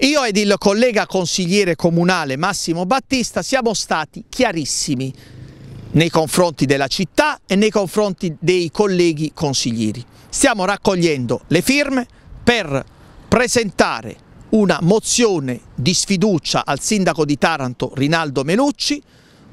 Io ed il collega consigliere comunale Massimo Battista siamo stati chiarissimi nei confronti della città e nei confronti dei colleghi consiglieri. Stiamo raccogliendo le firme per presentare una mozione di sfiducia al sindaco di Taranto Rinaldo Melucci,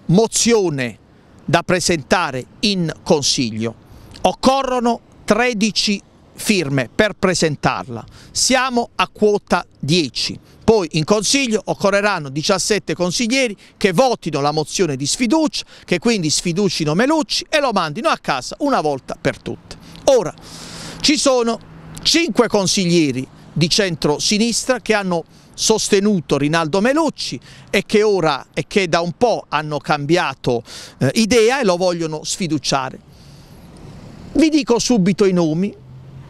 mozione da presentare in consiglio. Occorrono 13 persone firme per presentarla. Siamo a quota 10. Poi in Consiglio occorreranno 17 consiglieri che votino la mozione di sfiducia, che quindi sfiducino Melucci e lo mandino a casa una volta per tutte. Ora, ci sono 5 consiglieri di centro-sinistra che hanno sostenuto Rinaldo Melucci e che ora e che da un po' hanno cambiato eh, idea e lo vogliono sfiduciare. Vi dico subito i nomi,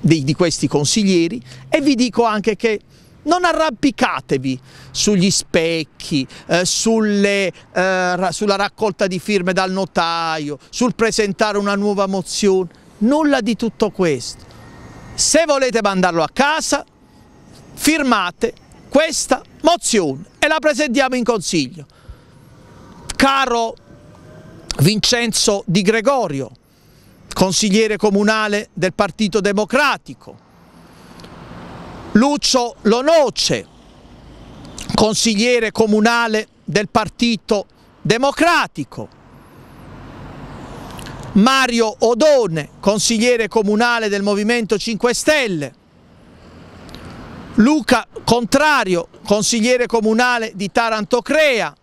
di, di questi consiglieri e vi dico anche che non arrampicatevi sugli specchi, eh, sulle, eh, sulla raccolta di firme dal notaio, sul presentare una nuova mozione, nulla di tutto questo. Se volete mandarlo a casa, firmate questa mozione e la presentiamo in consiglio. Caro Vincenzo Di Gregorio, consigliere comunale del Partito Democratico, Lucio Lonoce, consigliere comunale del Partito Democratico, Mario Odone, consigliere comunale del Movimento 5 Stelle, Luca Contrario, consigliere comunale di Taranto Crea,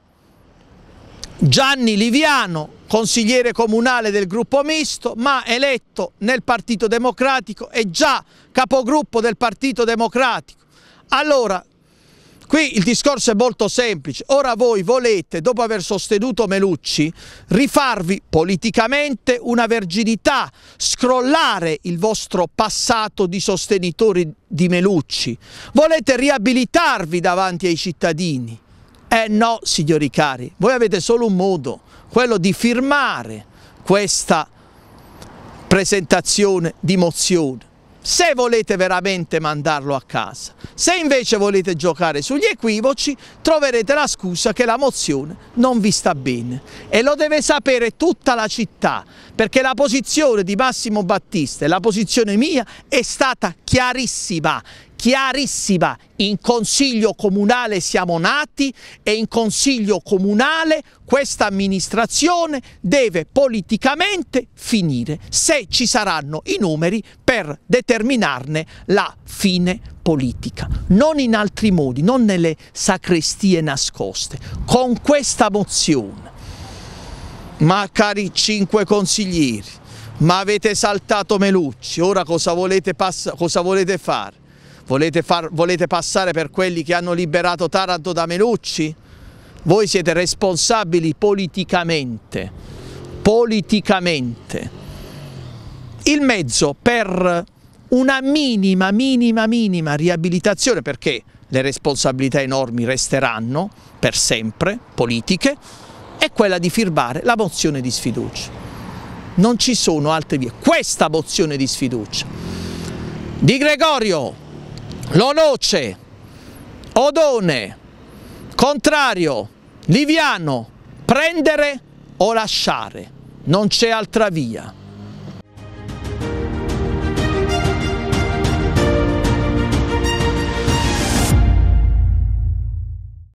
Gianni Liviano, consigliere comunale del gruppo misto, ma eletto nel Partito Democratico e già capogruppo del Partito Democratico. Allora, Qui il discorso è molto semplice, ora voi volete, dopo aver sostenuto Melucci, rifarvi politicamente una verginità, scrollare il vostro passato di sostenitori di Melucci, volete riabilitarvi davanti ai cittadini, eh no, signori cari, voi avete solo un modo, quello di firmare questa presentazione di mozione se volete veramente mandarlo a casa. Se invece volete giocare sugli equivoci, troverete la scusa che la mozione non vi sta bene. E lo deve sapere tutta la città, perché la posizione di Massimo Battista e la posizione mia è stata chiarissima chiarissima, in Consiglio Comunale siamo nati e in Consiglio Comunale questa amministrazione deve politicamente finire se ci saranno i numeri per determinarne la fine politica, non in altri modi, non nelle sacrestie nascoste. Con questa mozione, ma cari cinque consiglieri, ma avete saltato Melucci, ora cosa volete, cosa volete fare? Volete, far, volete passare per quelli che hanno liberato Taranto da Melucci? Voi siete responsabili politicamente, politicamente. Il mezzo per una minima, minima, minima riabilitazione, perché le responsabilità enormi resteranno per sempre, politiche, è quella di firmare la mozione di sfiducia. Non ci sono altre vie. Questa mozione di sfiducia. Di Gregorio, Lonoce, Odone, Contrario, Liviano, prendere o lasciare, non c'è altra via.